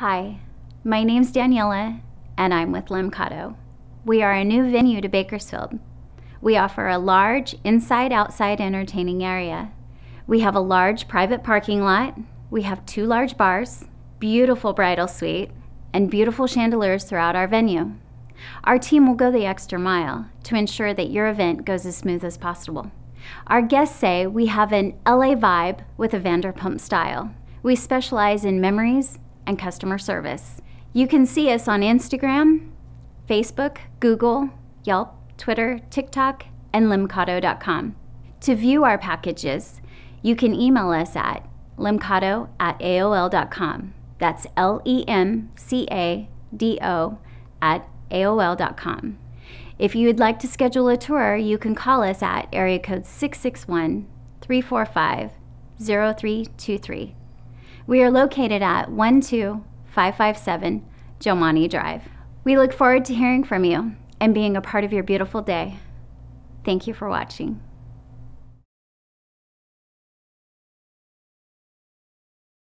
Hi, my name's Daniela, and I'm with Lemcato. We are a new venue to Bakersfield. We offer a large inside outside entertaining area. We have a large private parking lot. We have two large bars, beautiful bridal suite, and beautiful chandeliers throughout our venue. Our team will go the extra mile to ensure that your event goes as smooth as possible. Our guests say we have an LA vibe with a Vanderpump style. We specialize in memories, and customer service. You can see us on Instagram, Facebook, Google, Yelp, Twitter, TikTok, and Limcado.com. To view our packages, you can email us at limcado at aol.com. That's L E M C A D O at aol.com. If you would like to schedule a tour, you can call us at area code 661 345 0323. We are located at 12557 Jomani Drive. We look forward to hearing from you and being a part of your beautiful day. Thank you for watching.